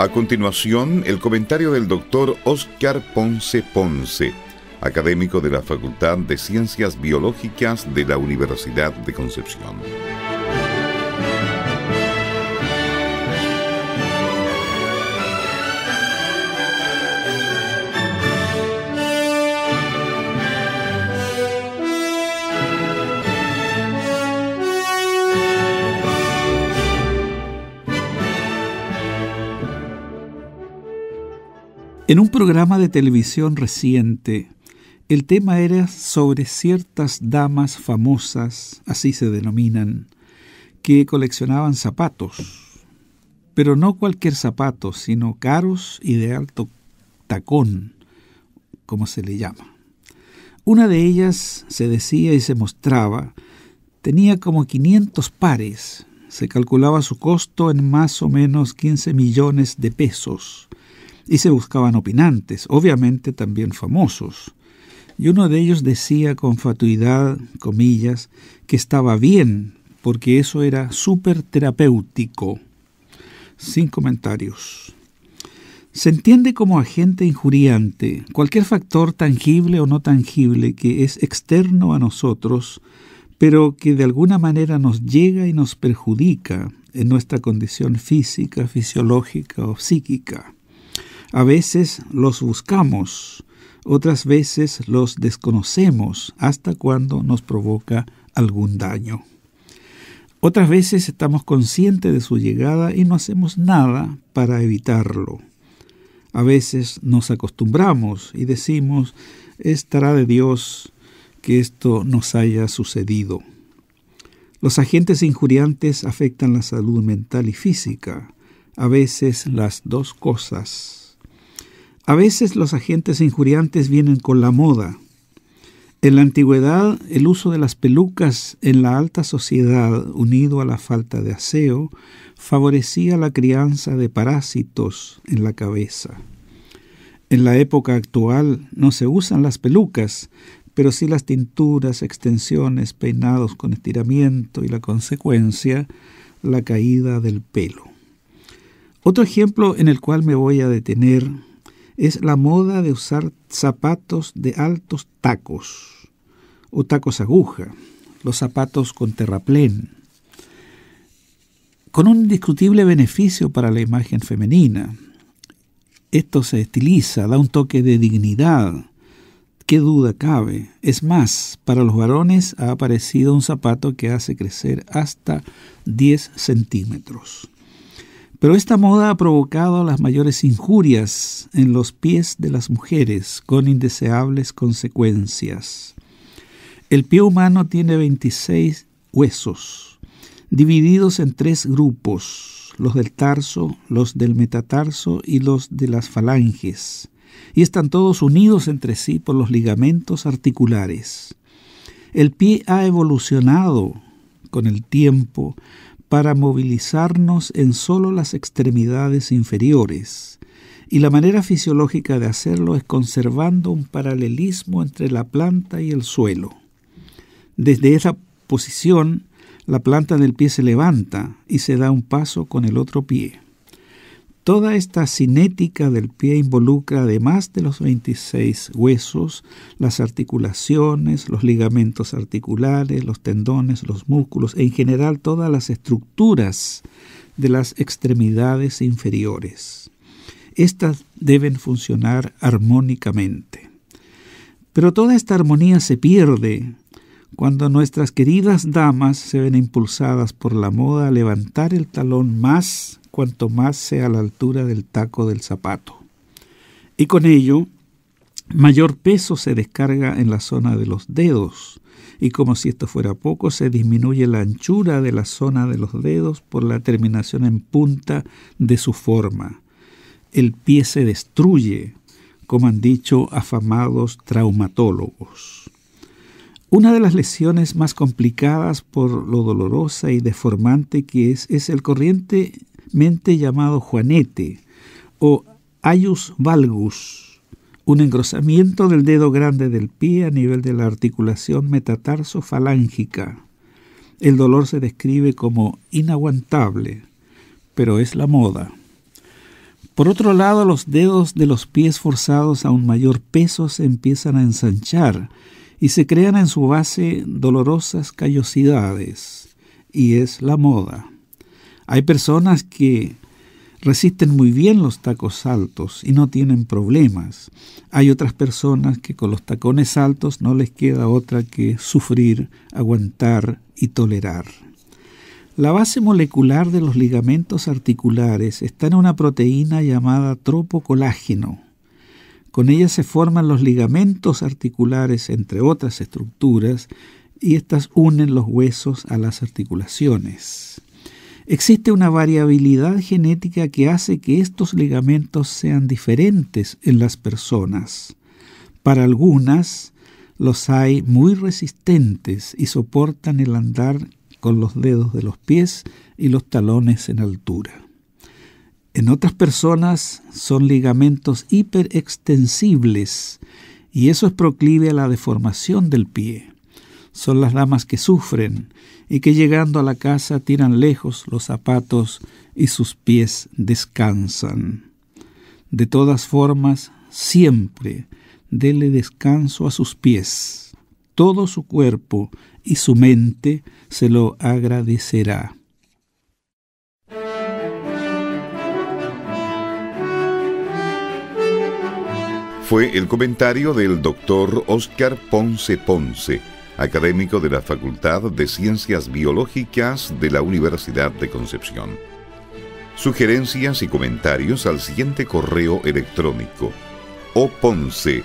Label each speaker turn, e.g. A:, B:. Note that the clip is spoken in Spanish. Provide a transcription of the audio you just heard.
A: A continuación, el comentario del doctor Oscar Ponce Ponce, académico de la Facultad de Ciencias Biológicas de la Universidad de Concepción. En un programa de televisión reciente, el tema era sobre ciertas damas famosas, así se denominan, que coleccionaban zapatos, pero no cualquier zapato, sino caros y de alto tacón, como se le llama. Una de ellas, se decía y se mostraba, tenía como 500 pares, se calculaba su costo en más o menos 15 millones de pesos, y se buscaban opinantes, obviamente también famosos. Y uno de ellos decía con fatuidad, comillas, que estaba bien, porque eso era súper terapéutico. Sin comentarios. Se entiende como agente injuriante cualquier factor tangible o no tangible que es externo a nosotros, pero que de alguna manera nos llega y nos perjudica en nuestra condición física, fisiológica o psíquica. A veces los buscamos, otras veces los desconocemos hasta cuando nos provoca algún daño. Otras veces estamos conscientes de su llegada y no hacemos nada para evitarlo. A veces nos acostumbramos y decimos, estará de Dios que esto nos haya sucedido. Los agentes injuriantes afectan la salud mental y física, a veces las dos cosas. A veces los agentes injuriantes vienen con la moda. En la antigüedad, el uso de las pelucas en la alta sociedad, unido a la falta de aseo, favorecía la crianza de parásitos en la cabeza. En la época actual no se usan las pelucas, pero sí las tinturas, extensiones, peinados con estiramiento y la consecuencia, la caída del pelo. Otro ejemplo en el cual me voy a detener es la moda de usar zapatos de altos tacos o tacos aguja, los zapatos con terraplén, con un indiscutible beneficio para la imagen femenina. Esto se estiliza, da un toque de dignidad. ¿Qué duda cabe? Es más, para los varones ha aparecido un zapato que hace crecer hasta 10 centímetros. Pero esta moda ha provocado las mayores injurias en los pies de las mujeres, con indeseables consecuencias. El pie humano tiene 26 huesos, divididos en tres grupos, los del tarso, los del metatarso y los de las falanges, y están todos unidos entre sí por los ligamentos articulares. El pie ha evolucionado con el tiempo para movilizarnos en solo las extremidades inferiores, y la manera fisiológica de hacerlo es conservando un paralelismo entre la planta y el suelo. Desde esa posición, la planta del pie se levanta y se da un paso con el otro pie. Toda esta cinética del pie involucra, además de los 26 huesos, las articulaciones, los ligamentos articulares, los tendones, los músculos, en general todas las estructuras de las extremidades inferiores. Estas deben funcionar armónicamente. Pero toda esta armonía se pierde cuando nuestras queridas damas se ven impulsadas por la moda a levantar el talón más cuanto más sea la altura del taco del zapato. Y con ello, mayor peso se descarga en la zona de los dedos. Y como si esto fuera poco, se disminuye la anchura de la zona de los dedos por la terminación en punta de su forma. El pie se destruye, como han dicho afamados traumatólogos. Una de las lesiones más complicadas por lo dolorosa y deformante que es es el corriente mente llamado Juanete o Ayus valgus, un engrosamiento del dedo grande del pie a nivel de la articulación metatarsofalángica. El dolor se describe como inaguantable, pero es la moda. Por otro lado, los dedos de los pies forzados a un mayor peso se empiezan a ensanchar y se crean en su base dolorosas callosidades, y es la moda. Hay personas que resisten muy bien los tacos altos y no tienen problemas. Hay otras personas que con los tacones altos no les queda otra que sufrir, aguantar y tolerar. La base molecular de los ligamentos articulares está en una proteína llamada tropocolágeno. Con ella se forman los ligamentos articulares, entre otras estructuras, y estas unen los huesos a las articulaciones. Existe una variabilidad genética que hace que estos ligamentos sean diferentes en las personas. Para algunas, los hay muy resistentes y soportan el andar con los dedos de los pies y los talones en altura. En otras personas son ligamentos hiperextensibles y eso es proclive a la deformación del pie son las damas que sufren y que llegando a la casa tiran lejos los zapatos y sus pies descansan. De todas formas, siempre dele descanso a sus pies. Todo su cuerpo y su mente se lo agradecerá. Fue el comentario del doctor Oscar Ponce Ponce académico de la Facultad de Ciencias Biológicas de la Universidad de Concepción. Sugerencias y comentarios al siguiente correo electrónico oponce.udec.cl.